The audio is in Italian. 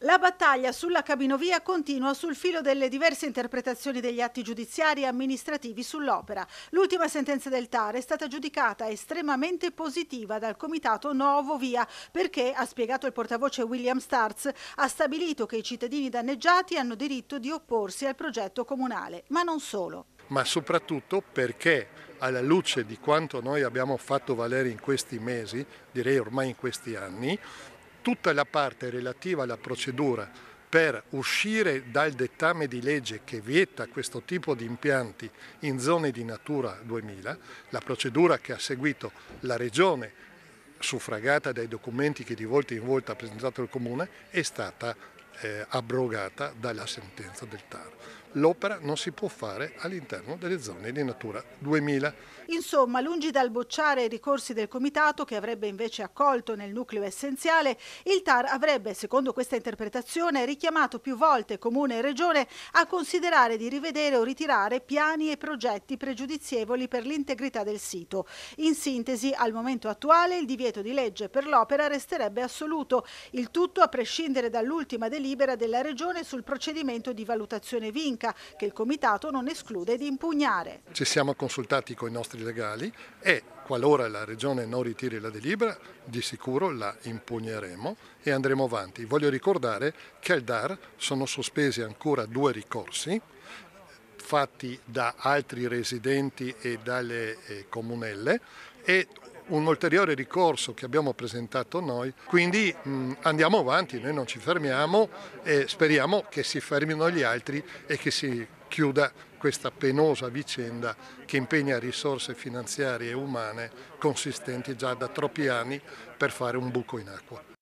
La battaglia sulla cabinovia continua sul filo delle diverse interpretazioni degli atti giudiziari e amministrativi sull'opera. L'ultima sentenza del TAR è stata giudicata estremamente positiva dal comitato Novo Via perché, ha spiegato il portavoce William Starz, ha stabilito che i cittadini danneggiati hanno diritto di opporsi al progetto comunale, ma non solo. Ma soprattutto perché alla luce di quanto noi abbiamo fatto valere in questi mesi, direi ormai in questi anni, tutta la parte relativa alla procedura per uscire dal dettame di legge che vieta questo tipo di impianti in zone di Natura 2000, la procedura che ha seguito la Regione suffragata dai documenti che di volta in volta ha presentato il Comune, è stata eh, abrogata dalla sentenza del TAR. L'opera non si può fare all'interno delle zone di Natura 2000. Insomma, lungi dal bocciare i ricorsi del Comitato, che avrebbe invece accolto nel nucleo essenziale, il TAR avrebbe, secondo questa interpretazione, richiamato più volte Comune e Regione a considerare di rivedere o ritirare piani e progetti pregiudizievoli per l'integrità del sito. In sintesi, al momento attuale il divieto di legge per l'opera resterebbe assoluto, il tutto a prescindere dall'ultima delibera delibera della Regione sul procedimento di valutazione vinca, che il Comitato non esclude di impugnare. Ci siamo consultati con i nostri legali e qualora la Regione non ritiri la delibera, di sicuro la impugneremo e andremo avanti. Voglio ricordare che al DAR sono sospesi ancora due ricorsi fatti da altri residenti e dalle eh, comunelle e un ulteriore ricorso che abbiamo presentato noi, quindi mh, mm, andiamo avanti, noi non ci fermiamo e speriamo che si fermino gli altri e che si chiuda questa penosa vicenda che impegna risorse finanziarie e umane consistenti già da troppi anni per fare un buco in acqua.